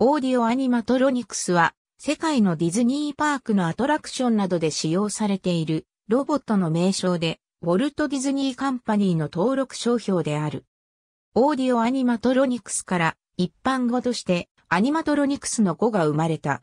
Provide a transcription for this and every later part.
オーディオアニマトロニクスは、世界のディズニーパークのアトラクションなどで使用されているロボットの名称で、ウォルト・ディズニー・カンパニーの登録商標である。オーディオアニマトロニクスから一般語としてアニマトロニクスの語が生まれた。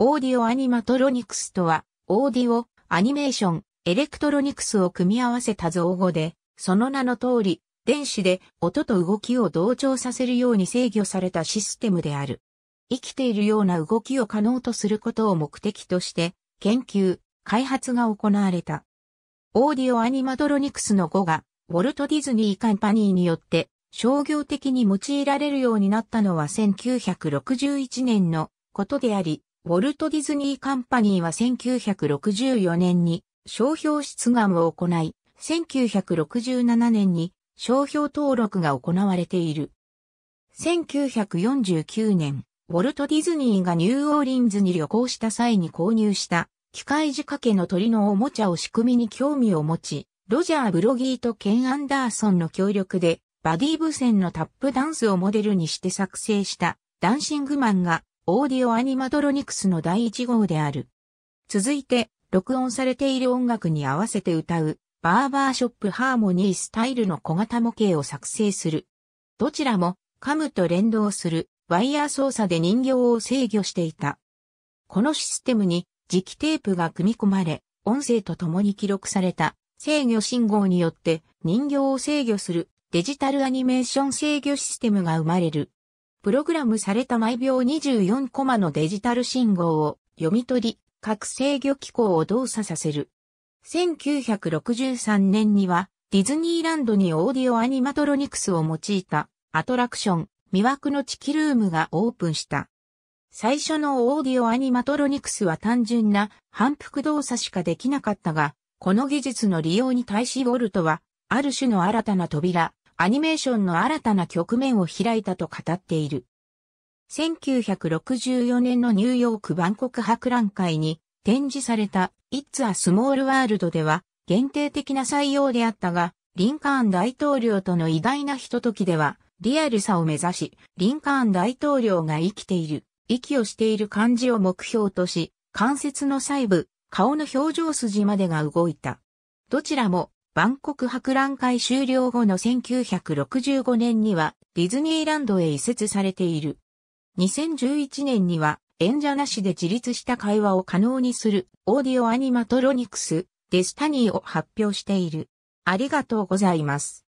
オーディオアニマトロニクスとは、オーディオ、アニメーション、エレクトロニクスを組み合わせた造語で、その名の通り、電子で音と動きを同調させるように制御されたシステムである。生きているような動きを可能とすることを目的として、研究、開発が行われた。オーディオアニマトロニクスの語が、ウォルト・ディズニー・カンパニーによって商業的に用いられるようになったのは1961年のことであり、ウォルト・ディズニー・カンパニーは1964年に商標出願を行い、1967年に商標登録が行われている。1949年、ウォルト・ディズニーがニューオーリンズに旅行した際に購入した機械仕掛けの鳥のおもちゃを仕組みに興味を持ち、ロジャー・ブロギーとケン・アンダーソンの協力でバディ無線のタップダンスをモデルにして作成したダンシングマンがオーディオアニマドロニクスの第一号である。続いて録音されている音楽に合わせて歌うバーバーショップハーモニースタイルの小型模型を作成する。どちらもカムと連動するワイヤー操作で人形を制御していた。このシステムに磁気テープが組み込まれ、音声と共に記録された制御信号によって人形を制御するデジタルアニメーション制御システムが生まれる。プログラムされた毎秒24コマのデジタル信号を読み取り、各制御機構を動作させる。1963年にはディズニーランドにオーディオアニマトロニクスを用いたアトラクション魅惑のチキルームがオープンした。最初のオーディオアニマトロニクスは単純な反復動作しかできなかったが、この技術の利用に対しウォルトは、ある種の新たな扉、アニメーションの新たな局面を開いたと語っている。1964年のニューヨーク万国博覧会に展示された It's a Small World では限定的な採用であったが、リンカーン大統領との偉大なひと時ではリアルさを目指し、リンカーン大統領が生きている、息をしている感じを目標とし、関節の細部、顔の表情筋までが動いた。どちらも、万国博覧会終了後の1965年には、ディズニーランドへ移設されている。2011年には、演者なしで自立した会話を可能にする、オーディオアニマトロニクス、デスタニーを発表している。ありがとうございます。